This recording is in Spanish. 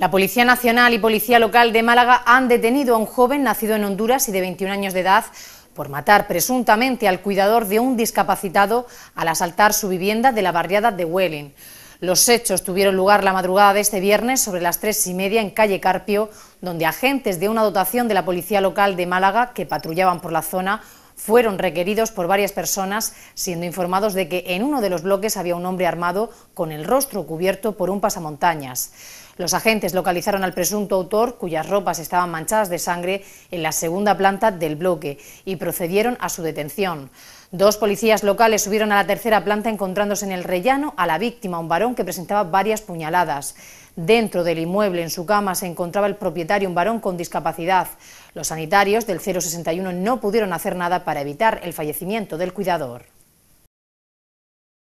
La Policía Nacional y Policía Local de Málaga han detenido a un joven nacido en Honduras y de 21 años de edad por matar presuntamente al cuidador de un discapacitado al asaltar su vivienda de la barriada de Welling. Los hechos tuvieron lugar la madrugada de este viernes sobre las tres y media en calle Carpio, donde agentes de una dotación de la Policía Local de Málaga que patrullaban por la zona fueron requeridos por varias personas, siendo informados de que en uno de los bloques había un hombre armado con el rostro cubierto por un pasamontañas. Los agentes localizaron al presunto autor, cuyas ropas estaban manchadas de sangre, en la segunda planta del bloque y procedieron a su detención. Dos policías locales subieron a la tercera planta encontrándose en el rellano a la víctima, un varón que presentaba varias puñaladas. Dentro del inmueble, en su cama, se encontraba el propietario, un varón con discapacidad. Los sanitarios del 061 no pudieron hacer nada para evitar el fallecimiento del cuidador.